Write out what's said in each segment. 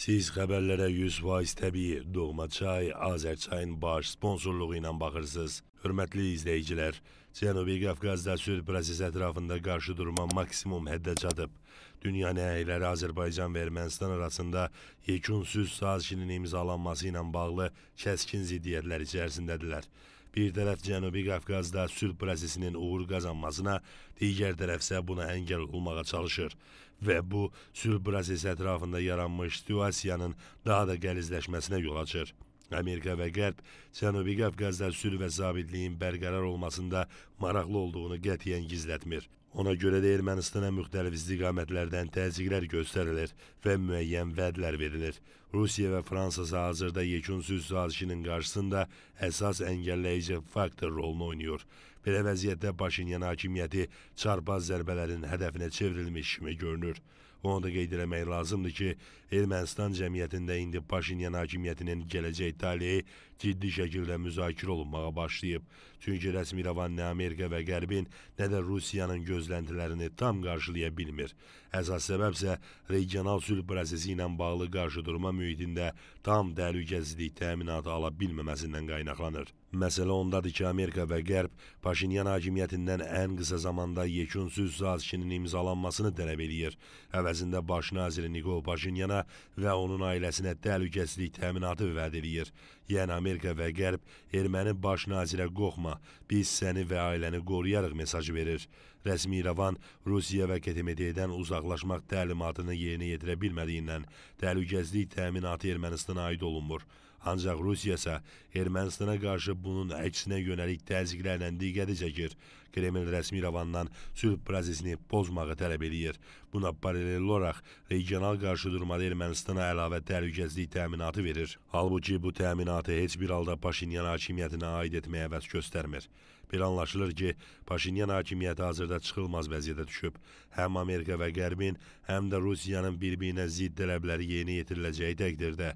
Siz xəbərlərə 100% təbii Doğma çay Azərçayın baş sponsorluğu ilə baxırsınız. Hörmətli izləyicilər, Cənubi Qafqazda sülh prosesi ətrafında qarşı durma maksimum həddə çatıb. Dünya nəhəyləri Azərbaycan və Ermənistan arasında yekun sülh sazişinin imzalanması ilə bağlı kəskin ziddiyyətlər içərisindədirlər. Bir tərəf Cənubi Qafqazda sülh prosesinin uğur qazanmasına, digər tərəf isə buna əngəl olmağa çalışır və bu sülh prosesi ətrafında yaranmış situasiyanın daha da gəlizləşməsinə yol açır. Amerika və Qərb Cənubi Qafqazda sülh və sabitliyin bərqərar olmasında maraqlı olduğunu qətiyyən gizlətmir. Ona görə də Ermənistana müxtəlif istiqamətlərdən təzyiqlər göstərilir və müəyyən vədlər verilir. Rusiya və Fransası hazırda yekun sülh sazişinin qarşısında əsas əngəlləyici faktor rolunu oynayır. Belə vəziyyətdə Paşinyan hakimiyyəti çarpaz zərbələrin hədəfinə çevrilmiş kimi görünür. Onu da qeyd eləmək lazımdır ki, Ermənistan cəmiyyətində indi Paşinyan hakimiyyətinin gələcək taleyi ciddi şəkildə müzakirə olunmağa başlayıb. Çünki rəsmi İrəvan nə Amerika və Qərbin, nə də Rusiyanın gözləntilərini tam qarşılaya bilmir. Əsas səbəb isə regional sülh prosesi ilə bağlı qarşıdurma mühitində tam təhlükəsizlik təminatı ala bilməməsindən qaynaqlanır. Məsələ ondadır ki, Amerika və Qərb Paşinyan hakimiyyətindən ən qısa zamanda yekun sülh sazişinin imzalanmasını tələb eləyir. Əvəzində baş naziri Nikol Paşinyana və onun ailəsinə təhlükəsizlik təminatı vəd eləyir. Yəni Amerika və Qərb erməni baş nazirə qorxma, biz səni və ailəni qoruyarıq mesajı verir. Rəsmi İrəvan Rusiya və QTMD-dən uzaqlaşmaq təlimatını yerinə yetirə bilmədiyindən təhlükəsizlik təminatı Ermənistana aid olunmur. Ancaq Rusiya isə Ermənistana qarşı bunun əksinə yönəlik təzyiqlərlə diqqəti çəkir. Kreml rəsmi İrəvandan sülh prosesini pozmağı tələb eləyir. Buna paralel olaraq regional qarşıdurmada Ermənistana əlavə təhlükəsizlik təminatı verir. Halbuki bu təminatı heç bir halda Paşinyan hakimiyyətinə aid etməyə əvəz göstərmir. Belə anlaşılır ki, Paşinyan hakimiyyəti hazırda çıxılmaz vəziyyətə düşüb. Həm Amerika və Qərbin, həm də Rusiyanın bir-birinə zidd tələbləri yerinə yetiriləcəyi təqdirdə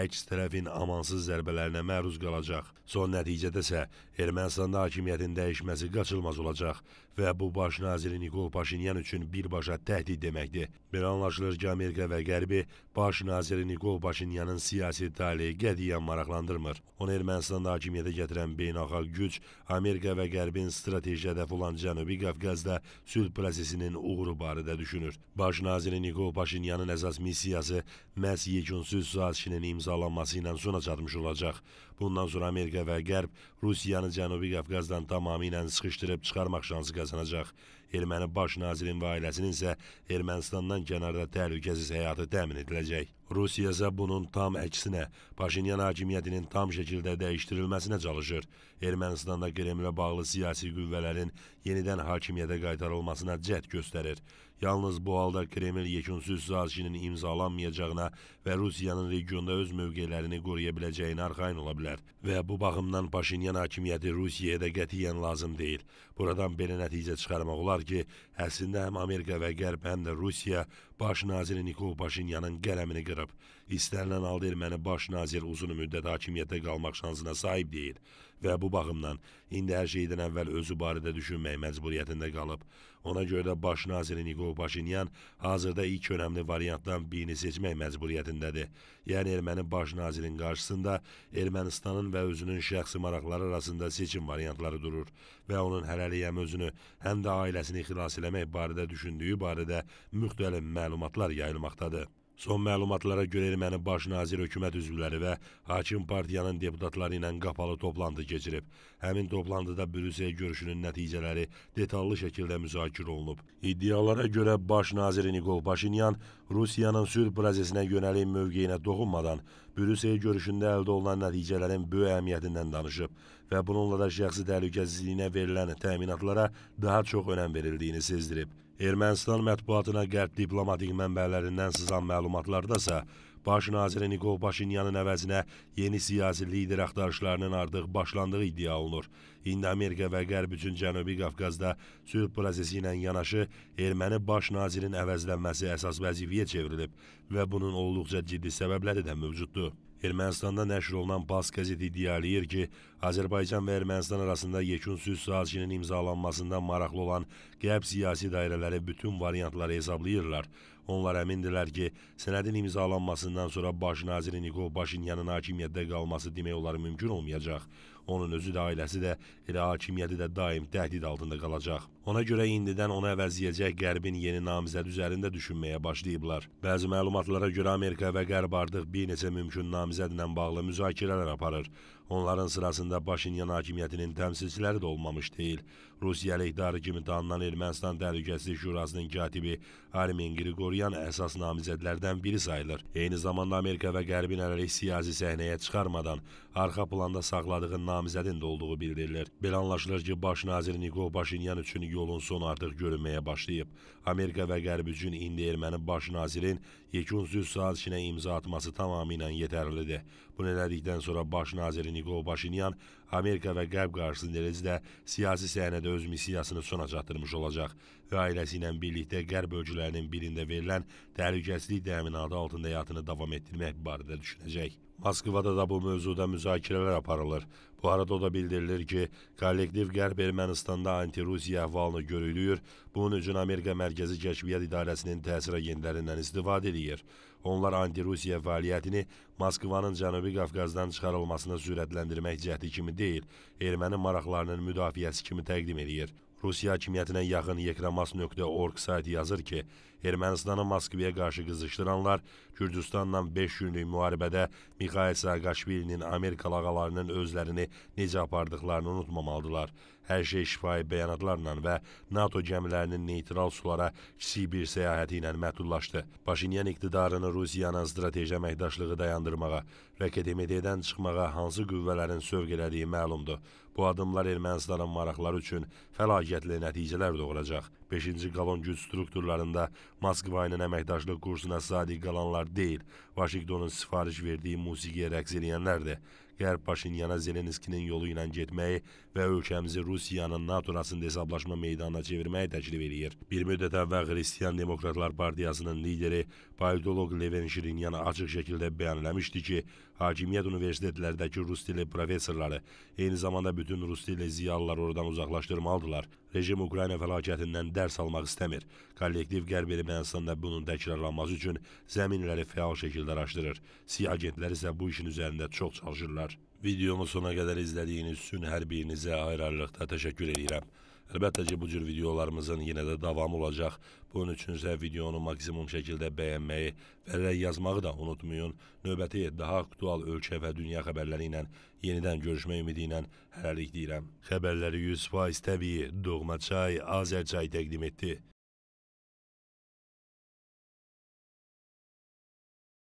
əks tərəfin amma amansız zərbələrinə məruz qalacaq. Son nəticədə isə Ermənistanda hakimiyyətin dəyişməsi qaçılmaz olacaq və bu baş naziri Nikol Paşinyan üçün birbaşa təhdid deməkdir. Belə anlaşılır ki, Amerika və Qərbi baş naziri Nikol Paşinyanın siyasi taleyi qədiyyən maraqlandırmır. Onu Ermənistanda hakimiyyətə gətirən beynəlxalq güc Amerika və Qərbin strateji hədəfi olan Cənubi Qafqazda sülh prosesinin uğuru barədə düşünür. Baş naziri Nikol Paşinyanın əsas missiyası məhz yegunsüz sazişinin imzalanması ilə sona bacarmış olacaq. Bundan sonra Amerika və Qərb Rusiyanı Cənubi Qafqazdan tamamilə sıxışdırıb çıxarmaq şansı qazanacaq erməni baş nazirin və ailəsinin isə Ermənistandan kənarda təhlükəsiz həyatı təmin ediləcək. Rusiya isə bunun tam əksinə, Paşinyan hakimiyyətinin tam şəkildə dəyişdirilməsinə çalışır. Ermənistanda Kremlə bağlı siyasi qüvvələrin yenidən hakimiyyətə qaytarılmasına cəhd göstərir. Yalnız bu halda Kreml yekunсüz sazişinin imzalanmayacağına və Rusiyanın regionda öz mövqelərini qoruya biləcəyinə arxain ola bilər. Və bu baxımdan Paşinyan hakimiyyəti Rusiyaya da qətiyyən lazım deyil. Buradan belə nəticə çıxarmaq olar var ki, əslində həm Amerika və Qərb, həm də Rusiya baş naziri Nikol Paşinyanın qələmini qırıb. İstənilən halda erməni baş nazir uzun müddət hakimiyyətə qalmaq şansına sahib deyil və bu baxımdan indi hər şeydən əvvəl özü barədə düşünmək məcburiyyətində qalıb. Ona görə də baş nazir Nikol Paşinyan hazırda ilk önəmli variantdan birini seçmək məcburiyyətindədir. Yəni erməni baş nazirin qarşısında Ermənistanın və özünün şəxsi maraqları arasında seçim variantları durur və onun hələlik həm özünü, həm də ailəsini xilas eləmək barədə düşündüyü barədə müxtəlif məlumatlar yayılmaqdadır. Son məlumatlara görə erməni baş nazir hökumət üzvləri və hakim partiyanın deputatları ilə qapalı toplantı keçirib. Həmin toplantıda Brüssel görüşünün nəticələri detallı şəkildə müzakirə olunub. İddialara görə baş nazir Nikol Paşinyan Rusiyanın sülh prosesinə yönəlik mövqeyinə toxunmadan Brüssel görüşündə əldə olunan nəticələrin böyük əhəmiyyətindən danışıb və bununla da şəxsi təhlükəsizliyinə verilən təminatlara daha çox önəm verildiyini sezdirib. Ermənistan mətbuatına qərb diplomatik mənbələrindən sızan məlumatlardasa, Baş naziri Nikol Paşinyanın əvəzinə yeni siyasi lider axtarışlarının artıq başlandığı iddia olunur. İndi Amerika və Qərb üçün Cənubi Qafqazda sülh prosesi ilə yanaşı erməni baş nazirin əvəzlənməsi əsas vəzifəyə çevrilib və bunun olduqca ciddi səbəbləri də mövcuddur. Ermənistanda nəşr olunan Bas qəzeti iddialəyir ki, Azərbaycan və Ermənistan arasında yekun sülh sazişinin imzalanmasından maraqlı olan qərb siyasi dairələri bütün variantları hesablayırlar. Onlar əmindirlər ki, sənədin imzalanmasından sonra baş naziri Nikol Paşinyanın hakimiyyətdə qalması demək olar mümkün olmayacaq. Onun özü də, ailəsi də, elə hakimiyyəti də daim təhdid altında qalacaq. Ona görə indidən ona əvəzləyəcək Qərbin yeni namizəd üzərində düşünməyə başlayıblar. Bəzi məlumatlara görə Amerika və Qərb artıq bir neçə mümkün namizədlə bağlı müzakirələr aparır. Onların sırasında Paşinyan hakimiyyətinin təmsilçiləri də olmamış deyil. Rusiya iqtidarı kimi tanınan Ermənistan Təhlükəsizlik Şurasının katibi Armin Qriqoryan əsas namizədlərdən biri sayılır. Eyni zamanda Amerika və Qərbin ələrlik siyasi səhnəyə çıxarmadan arxa planda saxladığı namizədin də olduğu bildirilir. Belə anlaşılır ki, baş nazir Nikol Paşinyan üçün yolun sonu artıq görünməyə başlayıb. Amerika və Qərb üçün indi erməni baş nazirin yekun sülh sazişinə imza atması tamamilə yetərlidir. Bunu elədikdən sonra baş naziri Nikol Paşinyan Amerika və Qərb qarşısında eləcə də siyasi səhnədə öz missiyasını sona çatdırmış olacaq və ailəsi ilə birlikdə Qərb ölkələrinin birində verilən təhlükəsizlik təminatı altında həyatını davam etdirmək barədə düşünəcək. Moskvada da bu mövzuda müzakirələr aparılır. Bu arada o da bildirilir ki, kollektiv Qərb Ermənistanda anti-Rusiya əhvalını görülüyür, bunun üçün Amerika Mərkəzi Kəşfiyyat İdarəsinin təsir agentlərindən istifadə edir. Onlar anti-Rusiya fəaliyyətini Moskvanın Cənubi Qafqazdan çıxarılmasını sürətləndirmək cəhdi kimi deyil, erməni maraqlarının müdafiəsi kimi təqdim edir. Rusiya hakimiyyətinə yaxın yekramas.org saytı yazır ki, Ermənistanı Moskvaya qarşı qızışdıranlar Gürcüstanla 5 günlük müharibədə Mikhail Saaqaşvilinin Amerika lağalarının özlərini necə apardıqlarını unutmamalıdırlar. Hər şey şifahi bəyanatlarla və NATO gəmilərinin neytral sulara kiçik bir səyahəti ilə məhdudlaşdı. Paşinyan iqtidarını Rusiyanın strateji əməkdaşlığı dayandırmağa, rəqədimədədən çıxmağa hansı qüvvələrin sövq elədiyi məlumdur. Bu adımlar Ermənistanın maraqları üçün fəlakətli nəticələr doğuracaq. 5-ci qalon güc strukturlarında Moskva ilə əməkdaşlıq kursuna sadiq qalanlar deyil, Vaşinqtonun sifariş verdiyi musiqiyə rəqs eləyənlərdir. Qərb Paşinyana Zelenskinin yolu ilə getməyi və ölkəmizi Rusiyanın NATO arasında hesablaşma meydanına çevirməyi təklif eləyir. Bir müddət əvvəl Xristiyan Demokratlar Partiyasının lideri politoloq Leven Şirinyan açıq şəkildə bəyanləmişdi ki, hakimiyyət universitetlərdəki rus dili professorları, eyni zamanda bütün rus dili ziyalılar oradan uzaqlaşdırmalıdırlar. Rejim Ukrayna fəlakətindən dərs almaq istəmir. Kollektiv Qərb Ermənistanda bunun təkrarlanması üçün zəminləri fəal şəkildə araşdırır. Siyah agentlər isə bu işin üzərində çox çalışırlar. Videomu sona qədər izlədiyiniz üçün hər birinizə ayrı-ayrılıqda təşəkkür edirəm. Əlbəttə ki, bu cür videolarımızın yenə də davamı olacaq. Bunun üçün isə videonu maksimum şəkildə bəyənməyi və rəy yazmağı da unutmayın. Növbəti daha aktual ölkə və dünya xəbərləri ilə yenidən görüşmək ümidi ilə hələlik deyirəm. Xəbərləri 100% təbii Doğma Çay Azərçay təqdim etdi.